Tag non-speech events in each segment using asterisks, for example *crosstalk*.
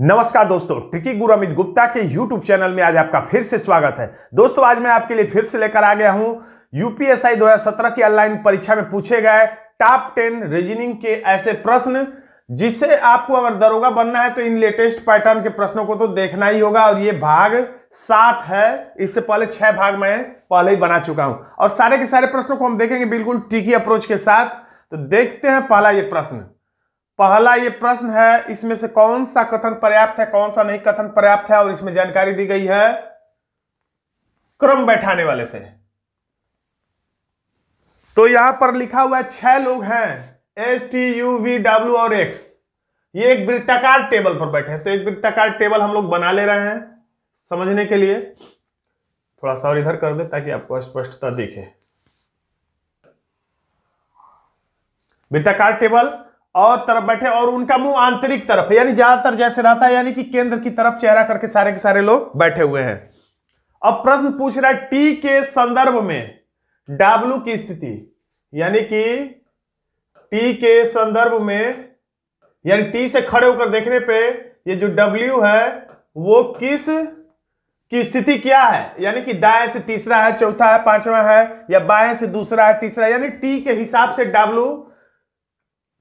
नमस्कार दोस्तों ट्रिकी गुरु अमित गुप्ता के YouTube चैनल में आज आपका फिर से स्वागत है दोस्तों आज मैं आपके लिए फिर से लेकर आ गया हूं यूपीएसआई 2017 की ऑनलाइन परीक्षा में पूछे गए टॉप टेन रीजनिंग के ऐसे प्रश्न जिसे आपको अगर दरोगा बनना है तो इन लेटेस्ट पैटर्न के प्रश्नों को तो देखना ही होगा और ये भाग सात है इससे पहले छह भाग मैं पहले ही बना चुका हूं और सारे के सारे प्रश्नों को हम देखेंगे बिल्कुल टिकी अप्रोच के साथ तो देखते हैं पहला ये प्रश्न पहला ये प्रश्न है इसमें से कौन सा कथन पर्याप्त है कौन सा नहीं कथन पर्याप्त है और इसमें जानकारी दी गई है क्रम बैठाने वाले से तो यहां पर लिखा हुआ है छह लोग हैं S T U V W और एक्स ये एक वृत्ताकार टेबल पर बैठे हैं तो एक वृत्ताकार टेबल हम लोग बना ले रहे हैं समझने के लिए थोड़ा सा और इधर कर दे ताकि आपको स्पष्टता दिखे वृत्ताकार टेबल और तरफ बैठे और उनका मुंह आंतरिक तरफ यानी ज्यादातर जैसे रहता है यानी कि केंद्र की तरफ चेहरा करके सारे के सारे लोग बैठे हुए हैं अब प्रश्न पूछ रहा है टी के संदर्भ में डब्ल्यू की स्थिति यानी कि टी के संदर्भ में यानी टी से खड़े होकर देखने पे ये जो डब्ल्यू है वो किस की स्थिति क्या है यानी कि दाएं से तीसरा है चौथा है पांचवा है या बाएं से दूसरा है तीसरा यानी टी के हिसाब से डब्ल्यू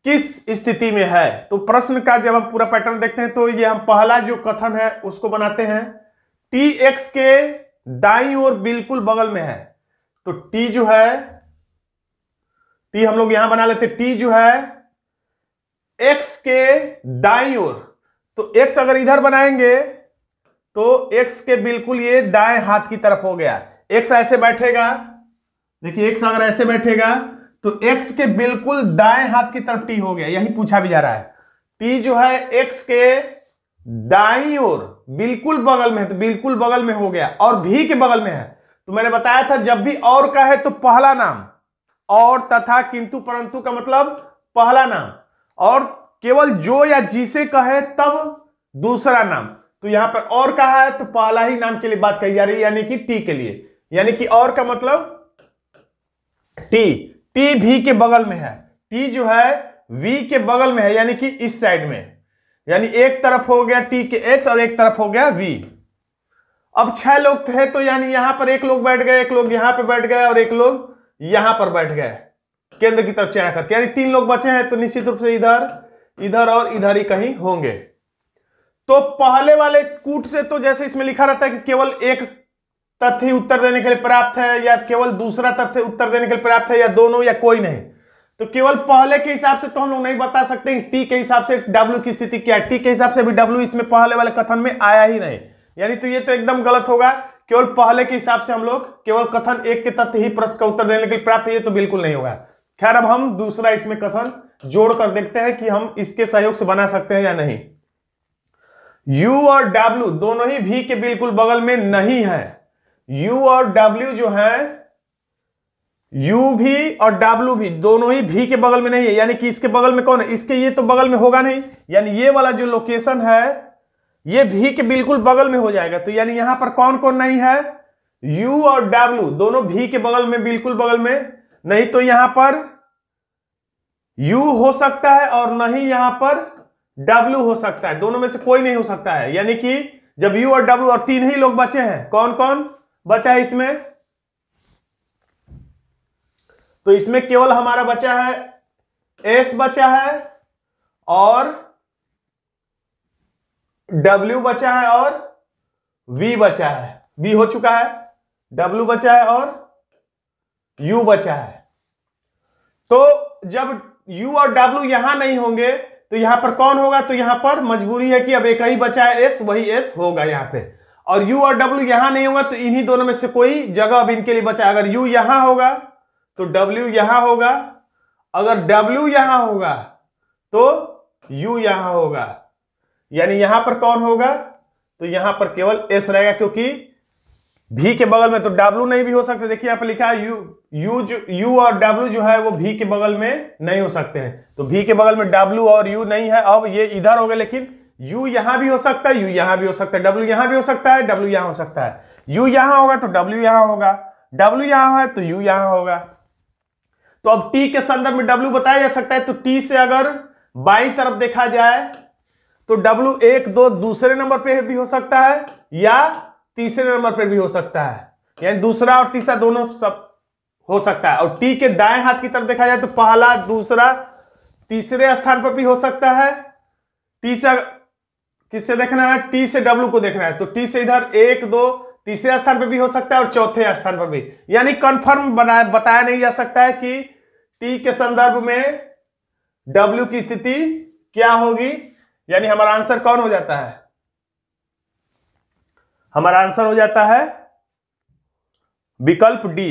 किस स्थिति में है तो प्रश्न का जब हम पूरा पैटर्न देखते हैं तो ये हम पहला जो कथन है उसको बनाते हैं टी एक्स के दाई और बिल्कुल बगल में है तो टी जो है टी हम लोग यहां बना लेते टी जो है एक्स के दाई और तो एक्स अगर इधर बनाएंगे तो एक्स के बिल्कुल ये दाएं हाथ की तरफ हो गया एक्स ऐसे बैठेगा देखिए एक्स अगर ऐसे बैठेगा तो x के बिल्कुल दाएं हाथ की तरफ t हो गया यही पूछा भी जा रहा है t जो है x के दाई ओर बिल्कुल बगल में है तो बिल्कुल बगल में हो गया और भी के बगल में है तो मैंने बताया था जब भी और का है तो पहला नाम और तथा किंतु परंतु का मतलब पहला नाम और केवल जो या जिसे कहे तब दूसरा नाम तो यहां पर और कहा है तो पहला ही नाम के लिए बात कही जा रही है यानी कि टी के लिए यानी कि और का मतलब टी टी भी के बगल में है टी जो है वी के बगल में है यानी कि इस साइड में यानी एक तरफ हो गया टी के एक्स और एक तरफ हो गया वी अब छह लोग थे तो यानी यहां पर एक लोग बैठ गए एक लोग यहां पर बैठ गए और एक लोग यहां पर बैठ गए केंद्र की तरफ चयन करके यानी तीन लोग बचे हैं तो निश्चित रूप से इधर इधर और इधर ही कहीं होंगे तो पहले वाले कूट से तो जैसे इसमें लिखा रहता है कि केवल एक तथ्य उत्तर देने के लिए पर्याप्त है या केवल दूसरा तथ्य उत्तर देने के लिए पर्याप्त है या दोनों या कोई नहीं तो केवल पहले के हिसाब से तो हम लोग नहीं बता सकते टी के हिसाब से डब्ल्यू की स्थिति क्या है टी के हिसाब से भी डब्ल्यू इसमें पहले वाले कथन में आया ही नहीं यानी तो ये तो एकदम गलत होगा केवल पहले के हिसाब से हम लोग केवल कथन एक के तथ्य ही प्रश्न का उत्तर देने के लिए प्राप्त ये तो बिल्कुल नहीं होगा खैर अब हम दूसरा इसमें कथन जोड़कर देखते हैं कि हम इसके सहयोग से बना सकते हैं या नहीं यू और डब्ल्यू दोनों ही भी के बिल्कुल बगल में नहीं है यू और डब्ल्यू जो है यू भी और डब्ल्यू भी दोनों ही भी के बगल में नहीं है यानी कि इसके बगल में कौन है इसके ये तो बगल में होगा नहीं यानी ये वाला जो लोकेशन है ये भी के बिल्कुल बगल में हो जाएगा तो यानी यहां पर कौन कौन नहीं है यू और डब्ल्यू दोनों भी के बगल में बिल्कुल बगल में नहीं तो यहां पर यू हो सकता है और नहीं यहां पर डब्ल्यू हो सकता है दोनों में से कोई नहीं हो सकता है यानी कि जब यू और डब्ल्यू और तीन ही लोग बचे हैं कौन कौन बचा है इसमें तो इसमें केवल हमारा बचा है एस बचा है और डब्ल्यू बचा है और वी बचा है वी हो चुका है डब्ल्यू बचा है और यू बचा है तो जब यू और डब्ल्यू यहां नहीं होंगे तो यहां पर कौन होगा तो यहां पर मजबूरी है कि अब एक ही बचा है एस वही एस होगा यहां पे और u और w यहां नहीं होगा तो इन्हीं दोनों में से कोई जगह अब इनके लिए बचा अगर u यहां होगा तो w यहां होगा अगर w यहां होगा तो u यहां होगा यानी यहां पर कौन होगा तो यहां पर केवल s रहेगा क्योंकि v के बगल में तो w नहीं भी हो सकते देखिए यहां पर लिखा है यू यू जो यू और w जो है वो v के बगल में नहीं हो सकते हैं तो v के बगल में w और u नहीं है अब ये इधर हो गए लेकिन यू यहां भी हो सकता है यू यहां भी हो सकता है डब्ल्यू यहां भी हो सकता है डब्ल्यू यहां हो सकता है यू यहां होगा तो डब्ल्यू यहां होगा डब्ल्यू यहां है तो यू यहां होगा तो अब टी के संदर्भ में डब्ल्यू बताया जा सकता है तो टी से अगर बाई तरफ देखा जाए तो डब्ल्यू एक दो दूसरे नंबर पे भी हो सकता है या तीसरे नंबर पे भी हो सकता है यानी दूसरा और तीसरा दोनों सब हो सकता है और टी के दाएं हाथ की तरफ देखा जाए तो पहला दूसरा तीसरे स्थान पर भी हो सकता है टी से किससे देखना है टी से डब्ल्यू को देखना है तो टी से इधर एक दो तीसरे स्थान पर भी हो सकता है और चौथे स्थान पर भी यानी कंफर्म बनाया बताया नहीं जा सकता है कि टी के संदर्भ में डब्ल्यू की स्थिति क्या होगी यानी हमारा आंसर कौन हो जाता है हमारा आंसर हो जाता है विकल्प डी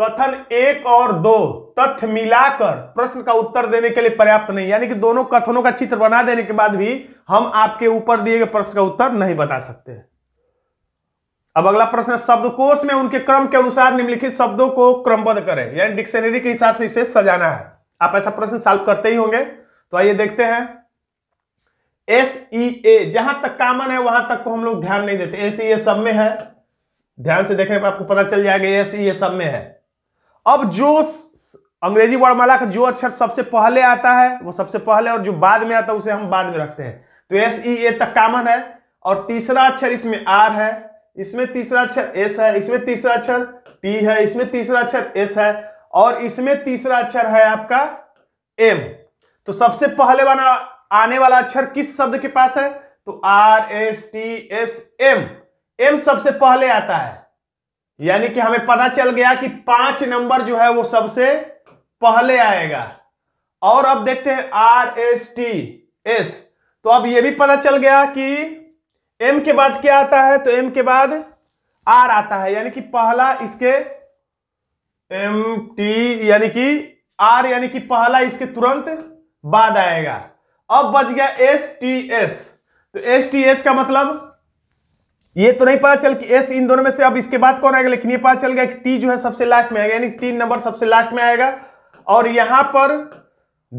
कथन एक और दो तथ्य मिलाकर प्रश्न का उत्तर देने के लिए पर्याप्त नहीं यानी कि दोनों कथनों का चित्र बना देने के बाद भी हम आपके ऊपर दिए गए प्रश्न का उत्तर नहीं बता सकते अब अगला प्रश्न शब्दकोश में उनके क्रम के अनुसार निम्नलिखित शब्दों को क्रमबद्ध करें यानी डिक्शनरी के हिसाब से इसे सजाना है आप ऐसा प्रश्न सॉल्व करते ही होंगे तो आइए देखते हैं एस ई e ए जहां तक कामन है वहां तक को हम लोग ध्यान नहीं देते एस ई ए सब में है ध्यान से देखने पर आपको पता चल जाएगा एस ई ए सब में है अब जो अंग्रेजी वर्णमाला का जो अक्षर सबसे पहले आता है वो सबसे पहले और जो बाद में आता है उसे हम बाद में रखते हैं तो एस ई ए तक कामन है और तीसरा अक्षर इसमें आर है इसमें तीसरा अक्षर एस है इसमें तीसरा अक्षर टी है इसमें तीसरा अक्षर एस है और इसमें तीसरा अक्षर है आपका एम तो सबसे पहले वाला आने वाला अक्षर किस शब्द के पास है तो R S T S M M सबसे पहले आता है यानी कि हमें पता चल गया कि पांच नंबर जो है वो सबसे पहले आएगा और अब देखते हैं आर एस टी एस तो अब ये भी पता चल गया कि एम के बाद क्या आता है तो एम के बाद आर आता है यानी कि पहला इसके एम टी यानी कि आर यानी कि पहला इसके तुरंत बाद आएगा अब बच गया एस टी एस तो एस टी एस का मतलब ये तो नहीं पता चल कि एस इन दोनों में से अब इसके बाद कौन आएगा लेकिन ये पता चल गया कि टी जो है सबसे लास्ट में आएगा यानी तीन नंबर सबसे लास्ट में आएगा और यहां पर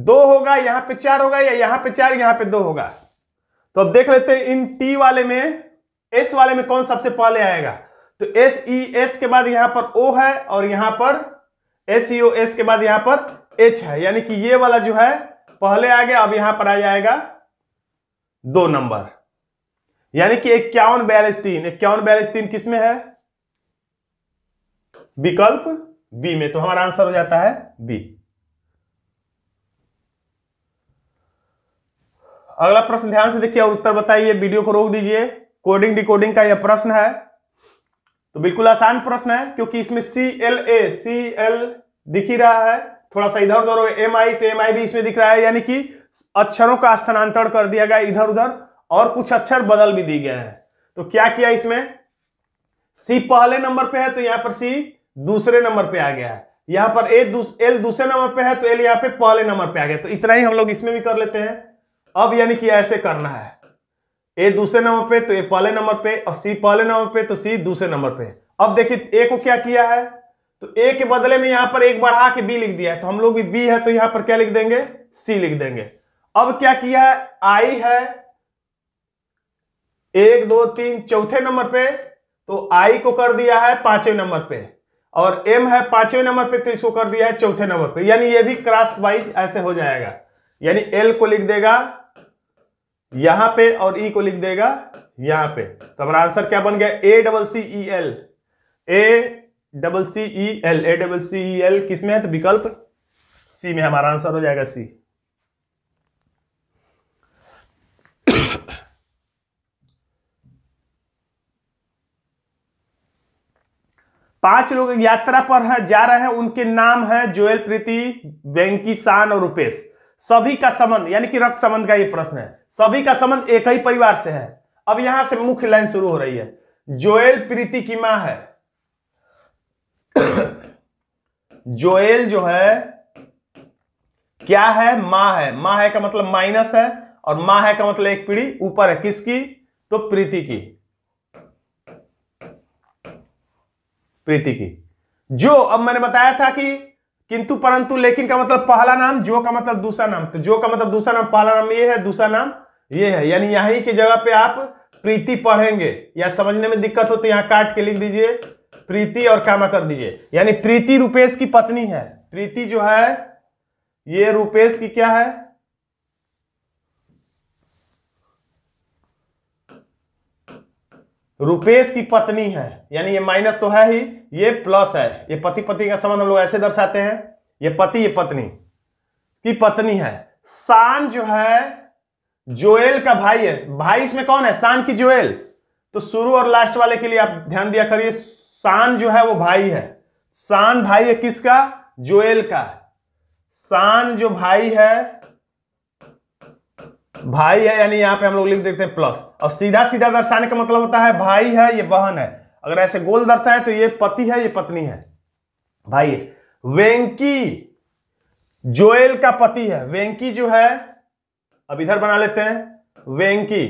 दो होगा यहां पे चार होगा या यहां पे चार यहां पे दो होगा तो अब देख लेते हैं इन टी वाले में एस वाले में कौन सबसे पहले आएगा तो एस ई एस के बाद यहां पर ओ है और यहां पर एस ई ओ एस के बाद यहां पर एच है यानी कि ये वाला जो है पहले आ गया अब यहां पर आ जाएगा दो नंबर यानी कि इक्यावन बयालीस तीन इक्यावन बयालीस तीन किसमें है विकल्प बी में तो हमारा आंसर हो जाता है बी अगला प्रश्न ध्यान से देखिए और उत्तर बताइए वीडियो को रोक दीजिए कोडिंग डिकोडिंग का यह प्रश्न है तो बिल्कुल आसान प्रश्न है क्योंकि इसमें C L A C L दिख ही रहा है थोड़ा सा इधर उधर एम आई तो एम आई भी इसमें दिख रहा है यानी कि अक्षरों का स्थानांतरण कर दिया गया इधर उधर और कुछ अक्षर बदल भी दिए गए हैं तो क्या किया इसमें सी पहले नंबर पे है तो यहां पर सी दूसरे नंबर पे आ गया है यहां पर ए दूस, एल दूसरे नंबर पे है तो एल यहां पे पहले नंबर पे आ गया तो इतना ही हम लोग इसमें भी कर लेते हैं अब यानी कि ऐसे करना है ए दूसरे नंबर पे तो ए पहले नंबर पे और सी पहले नंबर पे तो सी दूसरे नंबर पे अब देखिए ए को क्या किया है तो ए के बदले में यहां पर एक बढ़ा के बी लिख दिया है तो हम लोग भी बी है तो यहां पर क्या लिख देंगे सी लिख देंगे अब क्या किया है आई है एक दो तीन चौथे नंबर पे तो आई को कर दिया है पांचवे नंबर पे और एम है पांचवे नंबर पे तो इसको कर दिया है चौथे नंबर पे यानी ये भी क्रॉस वाइज ऐसे हो जाएगा यानी एल को लिख देगा यहां पे और ई e को लिख देगा यहां पे तो हमारा आंसर क्या बन गया A double C E L A double C E L A double C E L किसमें है तो विकल्प सी में हमारा आंसर हो जाएगा सी पांच लोग यात्रा पर है जा रहे हैं उनके नाम है जोएल प्रीति वेंकी शान और रूपेश सभी का संबंध यानी कि रक्त संबंध का ये प्रश्न है सभी का संबंध एक ही परिवार से है अब यहां से मुख्य लाइन शुरू हो रही है जोएल प्रीति की मां है *coughs* जोएल जो है क्या है मां है मां है का मतलब माइनस है और मां है का मतलब एक पीढ़ी ऊपर है किसकी तो प्रीति की प्रीति की जो अब मैंने बताया था कि किंतु परंतु लेकिन का मतलब पहला नाम जो का मतलब दूसरा नाम तो जो का मतलब दूसरा नाम पहला नाम ये है दूसरा नाम ये है यानी यहीं की जगह पे आप प्रीति पढ़ेंगे या समझने में दिक्कत हो तो यहाँ काट के लिख दीजिए प्रीति और कामा कर दीजिए यानी प्रीति रूपेश की पत्नी है प्रीति जो है ये रूपेश की क्या है रुपेश की पत्नी है यानी ये माइनस तो है ही ये प्लस है ये पति पत्नी का संबंध हम लोग ऐसे दर्शाते हैं ये पति ये पत्नी की पत्नी है शान जो है जोएल का भाई है भाई इसमें कौन है शान की जोएल तो शुरू और लास्ट वाले के लिए आप ध्यान दिया करिए शान जो है वो भाई है शान भाई है किसका जोएल का शान जो भाई है भाई है यानी यहाँ पे हम लोग लिख देते हैं प्लस और सीधा सीधा दर्शाने का मतलब होता है भाई है ये बहन है अगर ऐसे गोल दर्शाए तो ये पति है ये पत्नी है भाई वेंकी जोएल का पति है वेंकी जो है अब इधर बना लेते हैं वेंकी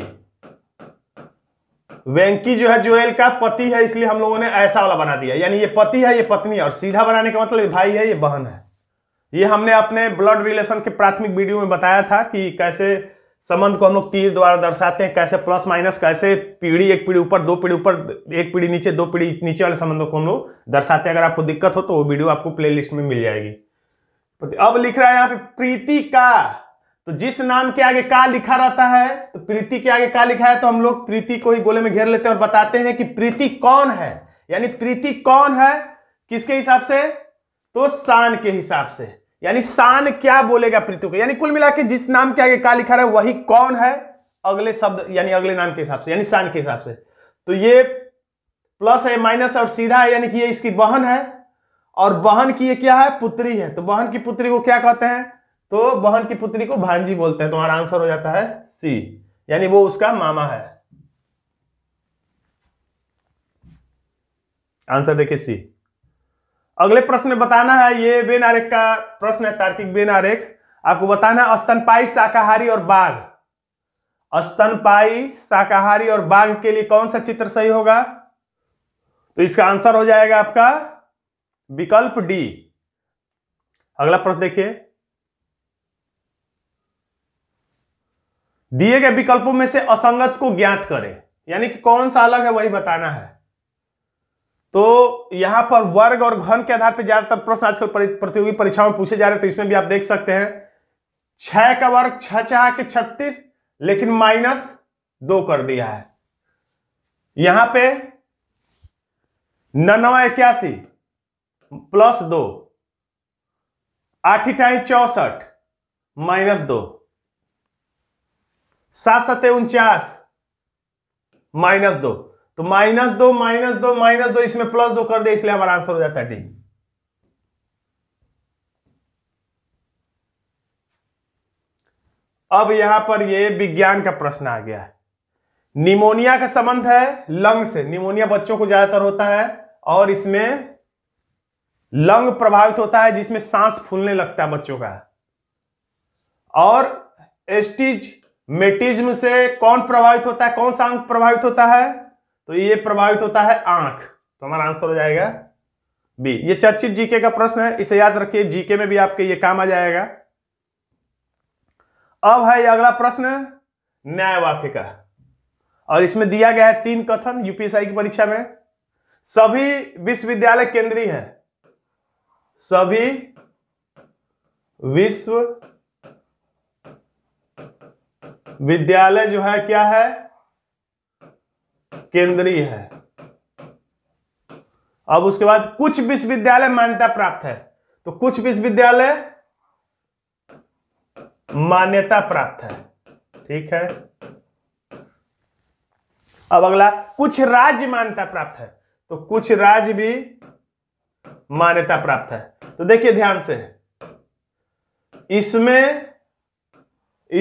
वेंकी जो है जोएल का पति है इसलिए हम लोगों ने ऐसा वाला बना दिया यानी ये पति है ये पत्नी और सीधा बनाने का मतलब भाई है ये बहन है ये हमने अपने ब्लड रिलेशन के प्राथमिक वीडियो में बताया था कि कैसे संबंध को हम लोग तीर द्वारा दर्शाते हैं कैसे प्लस माइनस कैसे पीढ़ी एक पीढ़ी ऊपर दो पीढ़ी ऊपर एक पीढ़ी नीचे दो पीढ़ी नीचे वाले संबंधों को हम लोग दर्शाते हैं अगर आपको दिक्कत हो तो वो वीडियो आपको प्लेलिस्ट में मिल जाएगी तो अब लिख रहा है यहाँ पे प्रीति का तो जिस नाम के आगे का लिखा रहता है तो प्रीति के आगे का लिखा है तो हम लोग प्रीति को ही गोले में घेर लेते हैं और बताते हैं कि प्रीति कौन है यानी प्रीति कौन है किसके हिसाब से तो शान के हिसाब से यानी शान क्या बोलेगा पृथ्वी को यानी कुल मिला के जिस नाम के आगे का लिखा रहा है वही कौन है अगले शब्द यानी अगले नाम के हिसाब से यानी शान के हिसाब से तो ये प्लस है माइनस और सीधा है यानी कि ये इसकी बहन है और बहन की ये क्या है पुत्री है तो बहन की पुत्री को क्या कहते हैं तो बहन की पुत्री को भांजी बोलते हैं तुम्हारा तो आंसर हो जाता है सी यानी वो उसका मामा है आंसर देखिए सी अगले प्रश्न बताना है ये बेन आरेख का प्रश्न है तार्किक बेन आरेख आपको बताना है अस्तनपाई शाकाहारी और बाघ अस्तनपाई शाकाहारी और बाघ के लिए कौन सा चित्र सही होगा तो इसका आंसर हो जाएगा आपका विकल्प डी अगला प्रश्न देखिए दिए गए विकल्पों में से असंगत को ज्ञात करें यानी कि कौन सा अलग है वही बताना है तो यहां पर वर्ग और घन के आधार पर ज्यादातर प्रश्न आजकल प्रतियोगी परीक्षाओं में पूछे जा रहे हैं तो इसमें भी आप देख सकते हैं छह का वर्ग छह चाह के छत्तीस लेकिन माइनस दो कर दिया है यहां पे नवा इक्यासी प्लस दो आठ इटाई चौसठ माइनस दो सात सत्य उनचास माइनस दो तो माइनस दो माइनस दो माइनस दो इसमें प्लस दो कर दे इसलिए हमारा आंसर हो जाता है डी अब यहां पर ये विज्ञान का प्रश्न आ गया निमोनिया का संबंध है लंग से निमोनिया बच्चों को ज्यादातर होता है और इसमें लंग प्रभावित होता है जिसमें सांस फूलने लगता है बच्चों का और एस्टिज मेटिज्म से कौन प्रभावित होता है कौन सा अंग प्रभावित होता है तो ये प्रभावित होता है आंख तो हमारा आंसर हो जाएगा बी ये चर्चित जीके का प्रश्न है इसे याद रखिए जीके में भी आपके ये काम आ जाएगा अब है अगला प्रश्न न्याय वाक्य का और इसमें दिया गया है तीन कथन यूपीएसआई की परीक्षा में सभी विश्वविद्यालय केंद्रीय है सभी विश्व विद्यालय जो है क्या है केंद्रीय है अब उसके बाद कुछ विश्वविद्यालय मान्यता प्राप्त है तो कुछ विश्वविद्यालय मान्यता प्राप्त है ठीक है अब अगला कुछ राज्य मान्यता प्राप्त है तो कुछ राज्य भी मान्यता प्राप्त है तो देखिए ध्यान से इसमें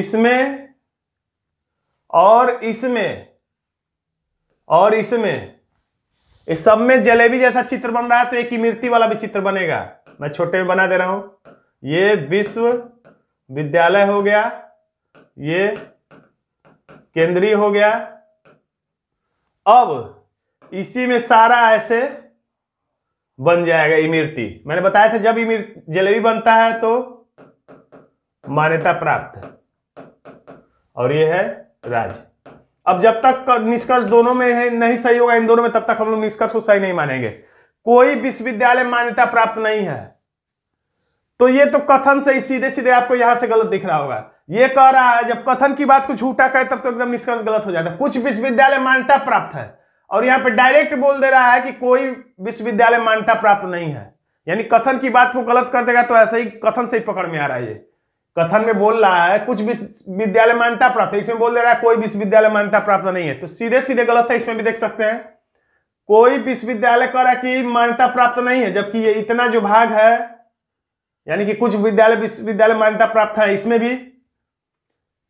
इसमें और इसमें और इसमें इस सब में जलेबी जैसा चित्र बन रहा है तो एक इमृति वाला भी चित्र बनेगा मैं छोटे में बना दे रहा हूं ये विश्व विद्यालय हो गया ये केंद्रीय हो गया अब इसी में सारा ऐसे बन जाएगा इमृति मैंने बताया था जब इमिर जलेबी बनता है तो मान्यता प्राप्त और ये है राज्य अब जब तक निष्कर्ष दोनों में है नहीं सही होगा इन दोनों में तब तक हम लोग निष्कर्ष को सही नहीं मानेंगे कोई विश्वविद्यालय मान्यता प्राप्त नहीं है तो ये तो कथन से सीधे सीधे आपको यहां से गलत दिख रहा होगा ये कह रहा है जब कथन की बात को झूठा कहे तब तो एकदम निष्कर्ष गलत हो जाता है कुछ विश्वविद्यालय मान्यता प्राप्त है और यहाँ पे डायरेक्ट बोल दे रहा है कि कोई विश्वविद्यालय मान्यता प्राप्त नहीं है यानी कथन की बात को गलत कर देगा तो ऐसे ही कथन से ही पकड़ में आ रहा है ये कथन में बोल रहा है कुछ विश्वविद्यालय मान्यता प्राप्त है इसमें बोल दे रहा है कोई विश्वविद्यालय मान्यता प्राप्त नहीं है तो सीधे सीधे गलत है इसमें भी देख सकते हैं कोई विश्वविद्यालय कह रहा है कि मान्यता प्राप्त नहीं है जबकि ये इतना जो भाग है यानी कि कुछ विद्यालय विश्वविद्यालय मान्यता प्राप्त है इसमें भी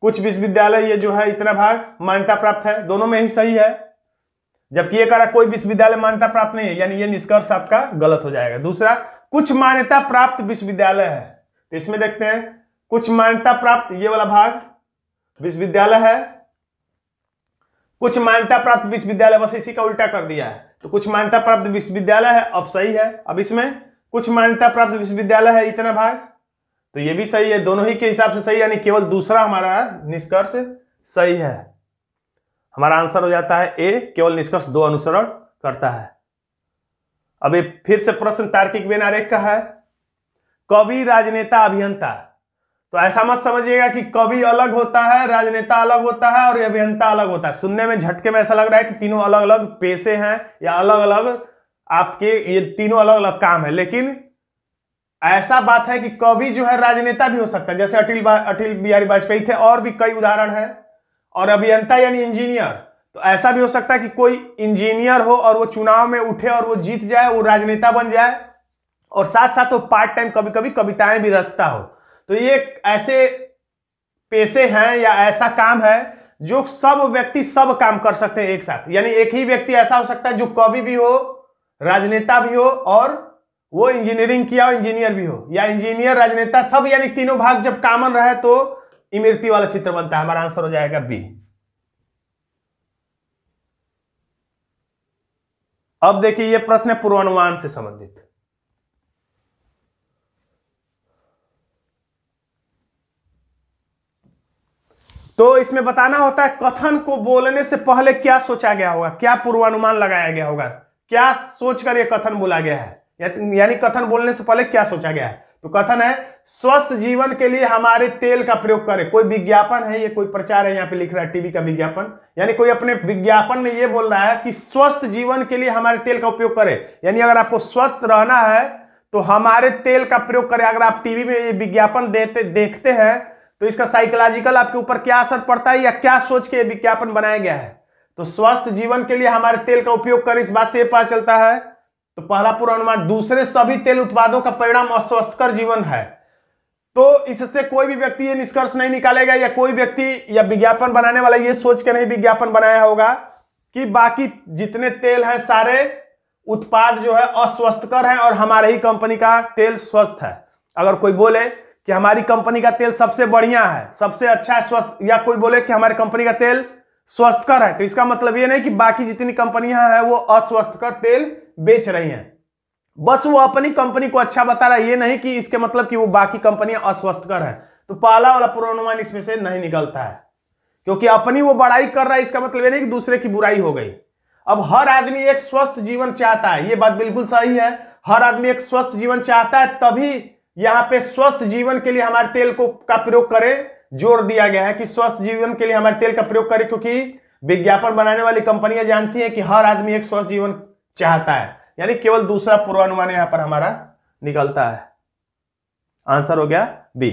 कुछ विश्वविद्यालय ये जो है इतना भाग मान्यता प्राप्त है दोनों में ही सही है जबकि ये कह रहा कोई विश्वविद्यालय मान्यता प्राप्त नहीं है यानी ये निष्कर्ष आपका गलत हो जाएगा दूसरा कुछ मान्यता प्राप्त विश्वविद्यालय है तो इसमें देखते हैं कुछ मान्यता प्राप्त ये वाला भाग विश्वविद्यालय है कुछ मान्यता प्राप्त विश्वविद्यालय बस इसी का उल्टा कर दिया है तो कुछ मान्यता प्राप्त विश्वविद्यालय है अब सही है अब इसमें कुछ मान्यता प्राप्त विश्वविद्यालय है इतना भाग तो ये भी सही है दोनों ही के हिसाब से सही यानी केवल दूसरा हमारा निष्कर्ष सही है हमारा आंसर हो जाता है ए केवल निष्कर्ष दो अनुसरण करता है अब ये फिर से प्रश्न तार्किक बेनारे का है कवि राजनेता अभियंता तो ऐसा मत समझिएगा कि कवि अलग होता है राजनेता अलग होता है और अभियंता अलग होता है सुनने में झटके में ऐसा लग रहा है कि तीनों अलग अलग पेशे हैं या अलग अलग आपके ये तीनों अलग अलग काम है लेकिन ऐसा बात है कि कवि जो है राजनेता भी हो सकता है जैसे अटिल अटिल बिहारी वाजपेयी थे और भी कई उदाहरण है और अभियंता यानी इंजीनियर तो ऐसा भी हो सकता है कि कोई इंजीनियर हो और वो चुनाव में उठे और वो जीत जाए वो राजनेता बन जाए और साथ साथ वो पार्ट टाइम कभी कभी कविताएं भी रचता हो तो ये ऐसे पेशे हैं या ऐसा काम है जो सब व्यक्ति सब काम कर सकते हैं एक साथ यानी एक ही व्यक्ति ऐसा हो सकता है जो कवि भी हो राजनेता भी हो और वो इंजीनियरिंग किया हो इंजीनियर भी हो या इंजीनियर राजनेता सब यानी तीनों भाग जब कामन रहे तो इमृति वाला चित्र बनता है हमारा आंसर हो जाएगा बी अब देखिए ये प्रश्न पूर्वानुमान से संबंधित तो इसमें बताना होता है कथन को बोलने से पहले क्या सोचा गया होगा क्या पूर्वानुमान लगाया गया होगा क्या सोचकर यह कथन बोला गया है या, यानी कथन बोलने से पहले क्या सोचा गया है तो कथन है स्वस्थ जीवन के लिए हमारे तेल का प्रयोग करें कोई विज्ञापन है ये कोई प्रचार है यहाँ पे लिख रहा है टीवी का विज्ञापन यानी कोई अपने विज्ञापन में ये बोल रहा है कि स्वस्थ जीवन के लिए हमारे तेल का उपयोग करें यानी अगर आपको स्वस्थ रहना है तो हमारे तेल का प्रयोग करें अगर आप टीवी में ये विज्ञापन देते देखते हैं तो इसका साइकोलॉजिकल आपके ऊपर क्या असर पड़ता है या क्या सोच के विज्ञापन बनाया गया है तो स्वस्थ जीवन के लिए हमारे तेल का उपयोग कर इस बात से पता चलता है तो पहला पूर्वानुमान दूसरे सभी तेल उत्पादों का परिणाम अस्वस्थकर जीवन है तो इससे कोई भी व्यक्ति ये निष्कर्ष नहीं निकालेगा या कोई व्यक्ति या विज्ञापन बनाने वाला ये सोच के नहीं विज्ञापन बनाया होगा कि बाकी जितने तेल हैं सारे उत्पाद जो है अस्वस्थकर हैं और हमारे ही कंपनी का तेल स्वस्थ है अगर कोई बोले कि हमारी कंपनी का तेल सबसे बढ़िया है सबसे अच्छा है स्वस्थ या कोई बोले कि हमारी कंपनी का तेल स्वस्थकर है तो इसका मतलब ये नहीं कि बाकी जितनी कंपनियां हैं वो अस्वस्थकर तेल बेच रही हैं बस वो अपनी कंपनी को अच्छा बता रहा है ये नहीं कि इसके मतलब कि वो बाकी कंपनियां अस्वस्थकर है तो पाला वाला पूर्वानुमान इसमें से नहीं निकलता है क्योंकि अपनी वो बड़ाई कर रहा है इसका मतलब ये नहीं कि दूसरे की बुराई हो गई अब हर आदमी एक स्वस्थ जीवन चाहता है ये बात बिल्कुल सही है हर आदमी एक स्वस्थ जीवन चाहता है तभी यहां पे स्वस्थ जीवन के लिए हमारे तेल को का प्रयोग करें जोर दिया गया है कि स्वस्थ जीवन के लिए हमारे तेल का प्रयोग करें क्योंकि विज्ञापन बनाने वाली कंपनियां जानती हैं कि हर आदमी एक स्वस्थ जीवन चाहता है यानी केवल दूसरा पूर्वानुमान यहां पर हमारा निकलता है आंसर हो गया बी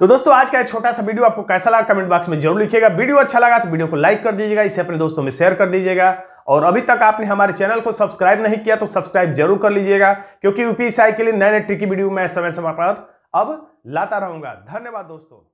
तो दोस्तों आज का छोटा सा वीडियो आपको कैसा लगा कमेंट बॉक्स में जरूर लिखिएगा वीडियो अच्छा लगा तो वीडियो को लाइक कर दीजिएगा इसे अपने दोस्तों में शेयर कर दीजिएगा और अभी तक आपने हमारे चैनल को सब्सक्राइब नहीं किया तो सब्सक्राइब जरूर कर लीजिएगा क्योंकि यूपीएसआई के लिए नए नए ट्रिकी वीडियो मैं समय समय पर अब लाता रहूंगा धन्यवाद दोस्तों